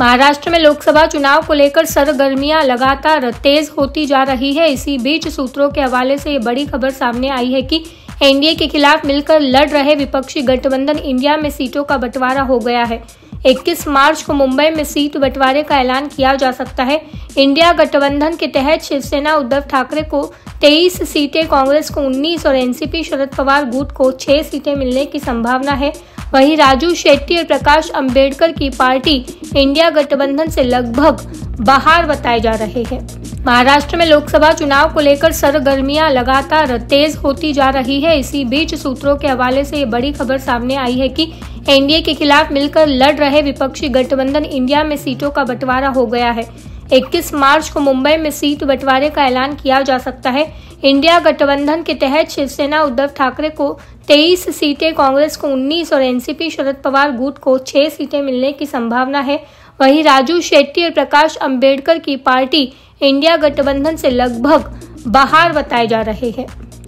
महाराष्ट्र में लोकसभा चुनाव को लेकर सरगर्मियां लगातार तेज होती जा रही है इसी बीच सूत्रों के हवाले से ये बड़ी खबर सामने आई है कि एनडीए के खिलाफ मिलकर लड़ रहे विपक्षी गठबंधन इंडिया में सीटों का बंटवारा हो गया है 21 मार्च को मुंबई में सीट बंटवारे का ऐलान किया जा सकता है इंडिया गठबंधन के तहत शिवसेना उद्धव ठाकरे को 23 सीटें कांग्रेस को 19 और एनसीपी शरद पवार गुट को 6 सीटें मिलने की संभावना है वहीं राजू शेट्टी और प्रकाश अंबेडकर की पार्टी इंडिया गठबंधन से लगभग बाहर बताए जा रहे हैं महाराष्ट्र में लोकसभा चुनाव को लेकर सरगर्मियां लगातार तेज होती जा रही है इसी बीच सूत्रों के हवाले से ये बड़ी खबर सामने आई है कि एनडीए के खिलाफ मिलकर लड़ रहे विपक्षी गठबंधन इंडिया में सीटों का बंटवारा हो गया है 21 मार्च को मुंबई में सीट बंटवारे का ऐलान किया जा सकता है इंडिया गठबंधन के तहत शिवसेना उद्धव ठाकरे को 23 सीटें कांग्रेस को 19 और एनसीपी शरद पवार गुट को 6 सीटें मिलने की संभावना है वहीं राजू शेट्टी और प्रकाश अंबेडकर की पार्टी इंडिया गठबंधन से लगभग बाहर बताए जा रहे हैं